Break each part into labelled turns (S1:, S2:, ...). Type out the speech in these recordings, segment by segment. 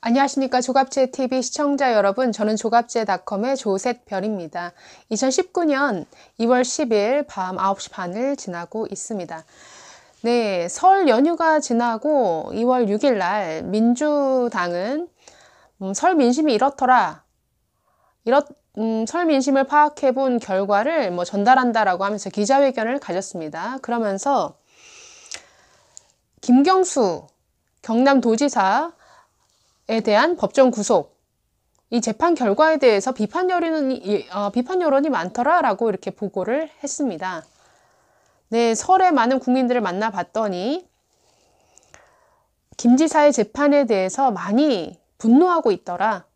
S1: 안녕하십니까 조갑제 TV 시청자 여러분 저는 조갑제닷컴의 조셋별입니다. 2019년 2월 10일 밤 9시 반을 지나고 있습니다. 네, 설 연휴가 지나고 2월 6일 날 민주당은 음, 설 민심이 이렇더라. 이렇 음, 설 민심을 파악해 본 결과를 뭐 전달한다라고 하면서 기자회견을 가졌습니다. 그러면서 김경수 경남도지사 에 대한 법정 구속 이 재판 결과에 대해서 비판 여론이 어, 비판 여론이 많더라라고 이렇게 보고를 했습니다. 네, 설에 많은 국민들을 만나봤더니 김 지사의 재판에 대해서 많이 분노하고 있더라.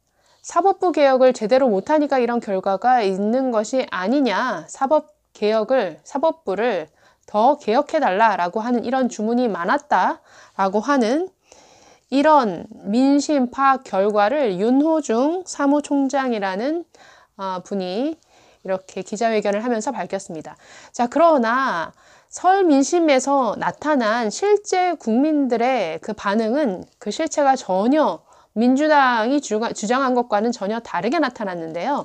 S1: 사법부 개혁을 제대로 못하니까 이런 결과가 있는 것이 아니냐. 사법 개혁을, 사법부를 더 개혁해달라라고 하는 이런 주문이 많았다라고 하는 이런 민심 파악 결과를 윤호중 사무총장이라는 어, 분이 이렇게 기자회견을 하면서 밝혔습니다. 자, 그러나 설 민심에서 나타난 실제 국민들의 그 반응은 그 실체가 전혀 민주당이 주장한 것과는 전혀 다르게 나타났는데요.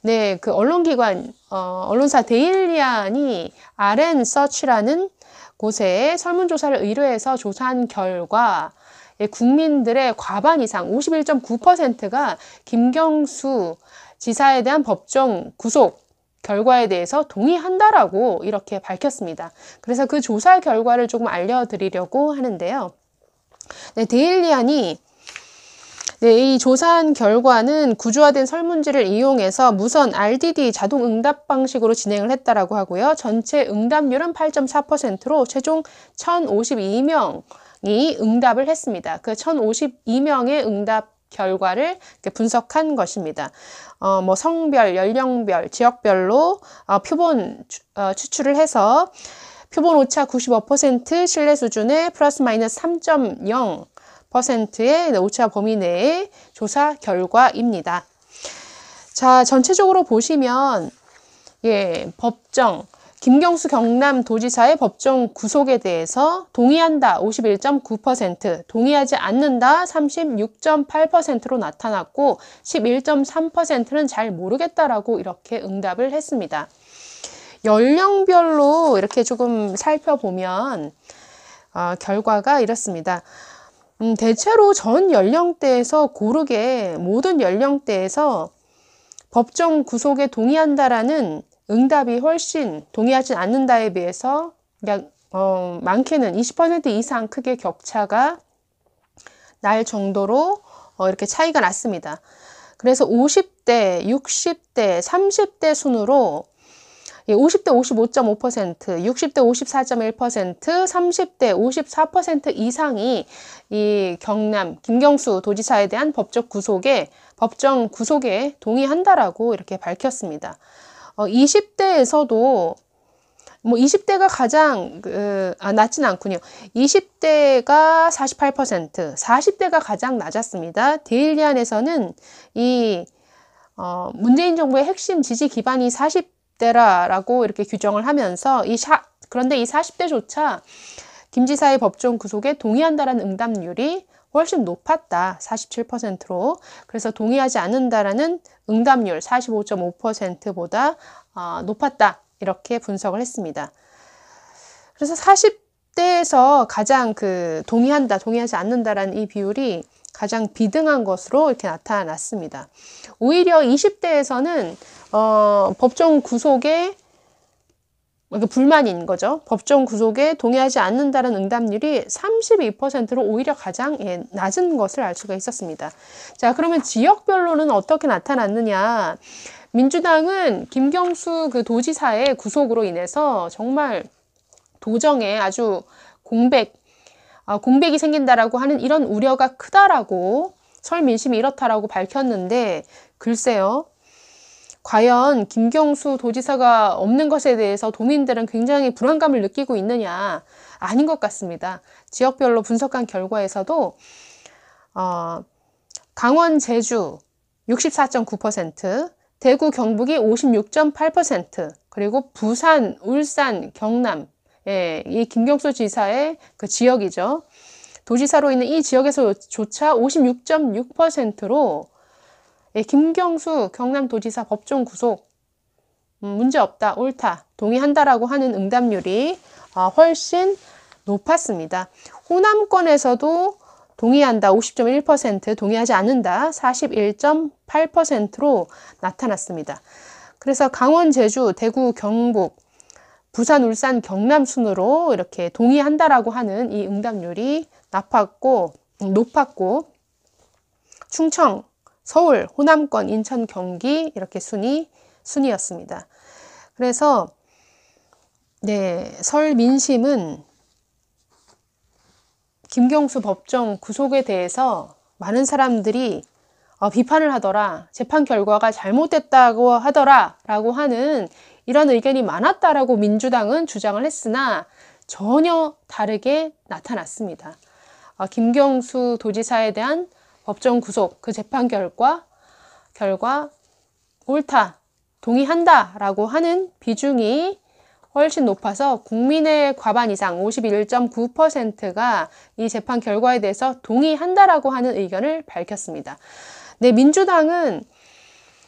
S1: 네, 그 언론기관, 어, 언론사 데일리안이 RN 서치라는 곳에 설문조사를 의뢰해서 조사한 결과 예, 국민들의 과반 이상 51.9%가 김경수 지사에 대한 법정 구속 결과에 대해서 동의한다라고 이렇게 밝혔습니다. 그래서 그 조사 결과를 조금 알려드리려고 하는데요. 네, 데일리안이 네, 이 조사한 결과는 구조화된 설문지를 이용해서 무선 RDD 자동 응답 방식으로 진행을 했다라고 하고요. 전체 응답률은 8.4%로 최종 1,052명 이 응답을 했습니다. 그 1052명의 응답 결과를 분석한 것입니다. 어, 뭐 성별, 연령별, 지역별로 어, 표본 추, 어, 추출을 해서 표본 오차 95% 신뢰 수준의 플러스 마이너스 3.0%의 오차 범위 내의 조사 결과입니다. 자, 전체적으로 보시면 예, 법정 김경수 경남도지사의 법정 구속에 대해서 동의한다 51.9%, 동의하지 않는다 36.8%로 나타났고 11.3%는 잘 모르겠다라고 이렇게 응답을 했습니다. 연령별로 이렇게 조금 살펴보면 어, 결과가 이렇습니다. 음, 대체로 전 연령대에서 고르게 모든 연령대에서 법정 구속에 동의한다라는 응답이 훨씬 동의하지 않는다에 비해서 그냥 어, 많게는 20% 이상 크게 격차가 날 정도로 어, 이렇게 차이가 났습니다. 그래서 50대, 60대, 30대 순으로 50대 55.5%, 60대 54.1%, 30대 54% 이상이 이 경남 김경수 도지사에 대한 법적 구속에 법정 구속에 동의한다라고 이렇게 밝혔습니다. 어, 20대에서도 뭐 20대가 가장 그, 아, 낮진 않군요. 20대가 48%, 40대가 가장 낮았습니다. 데일리 안에서는 이 어, 문재인 정부의 핵심 지지 기반이 40대라라고 이렇게 규정을 하면서 이 샤, 그런데 이 40대조차 김 지사의 법정 구속에 동의한다라는 응답률이 훨씬 높았다. 47%로. 그래서 동의하지 않는다라는 응답률 45.5%보다 어, 높았다. 이렇게 분석을 했습니다. 그래서 40대에서 가장 그 동의한다, 동의하지 않는다라는 이 비율이 가장 비등한 것으로 이렇게 나타났습니다. 오히려 20대에서는 어, 법정 구속에 그 불만인 거죠. 법정 구속에 동의하지 않는다는 응답률이 32%로 오히려 가장 예, 낮은 것을 알 수가 있었습니다. 자, 그러면 지역별로는 어떻게 나타났느냐? 민주당은 김경수 그 도지사의 구속으로 인해서 정말 도정에 아주 공백, 아, 공백이 생긴다라고 하는 이런 우려가 크다라고 설 민심이 이렇다라고 밝혔는데 글쎄요. 과연 김경수 도지사가 없는 것에 대해서 도민들은 굉장히 불안감을 느끼고 있느냐 아닌 것 같습니다. 지역별로 분석한 결과에서도 어, 강원 제주 64.9%, 대구 경북이 56.8%, 그리고 부산, 울산, 경남 예, 이 김경수 지사의 그 지역이죠. 도지사로 있는 이 지역에서조차 56.6%로 예, 김경수 경남도지사 법정 구속 음, 문제 없다, 옳다, 동의한다라고 하는 응답률이 어, 훨씬 높았습니다. 호남권에서도 동의한다 50.1%, 동의하지 않는다 41.8%로 나타났습니다. 그래서 강원, 제주, 대구, 경북, 부산, 울산, 경남 순으로 이렇게 동의한다라고 하는 이 응답률이 높았고, 높았고 충청, 서울, 호남권, 인천, 경기 이렇게 순위 순위였습니다 그래서 네, 설 민심은 김경수 법정 구속에 대해서 많은 사람들이 어, 비판을 하더라, 재판 결과가 잘못됐다고 하더라라고 하는 이런 의견이 많았다라고 민주당은 주장을 했으나 전혀 다르게 나타났습니다. 어, 김경수 도지사에 대한 법정 구속 그 재판 결과 결과 옳다 동의한다라고 하는 비중이 훨씬 높아서 국민의 과반 이상 51.9%가 이 재판 결과에 대해서 동의한다라고 하는 의견을 밝혔습니다. 네, 민주당은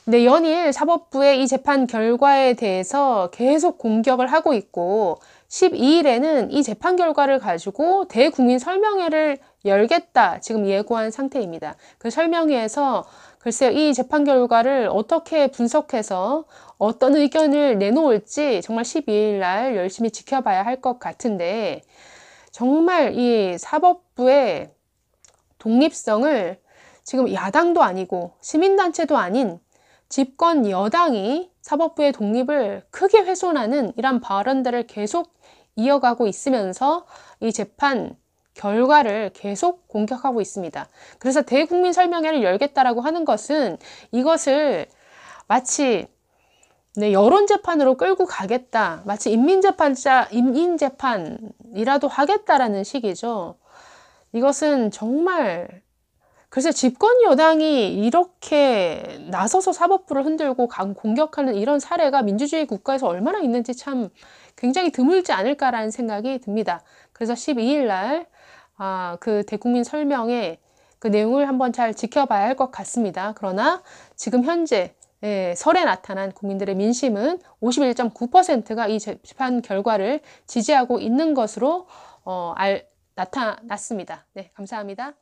S1: 네, 연일 사법부의 이 재판 결과에 대해서 계속 공격을 하고 있고 12일에는 이 재판 결과를 가지고 대국민 설명회를 열겠다 지금 예고한 상태입니다. 그 설명회에서 글쎄요 이 재판 결과를 어떻게 분석해서 어떤 의견을 내놓을지 정말 12일 날 열심히 지켜봐야 할 것 같은데 정말 이 사법부의 독립성을 지금 야당도 아니고 시민단체도 아닌 집권 여당이 사법부의 독립을 크게 훼손하는 이런 발언들을 계속 이어가고 있으면서 이 재판 결과를 계속 공격하고 있습니다. 그래서 대국민 설명회를 열겠다라고 하는 것은 이것을 마치 네, 여론재판으로 끌고 가겠다. 마치 인민재판자, 인민재판이라도 하겠다라는 식이죠. 이것은 정말, 글쎄 집권 여당이 이렇게 나서서 사법부를 흔들고 강 공격하는 이런 사례가 민주주의 국가에서 얼마나 있는지 참 굉장히 드물지 않을까라는 생각이 듭니다. 그래서 12일 날 아, 그 대국민 설명에 그 내용을 한번 잘 지켜봐야 할 것 같습니다. 그러나 지금 현재 예, 설에 나타난 국민들의 민심은 51.9%가 이 재판 결과를 지지하고 있는 것으로 어, 알, 나타났습니다. 네, 감사합니다.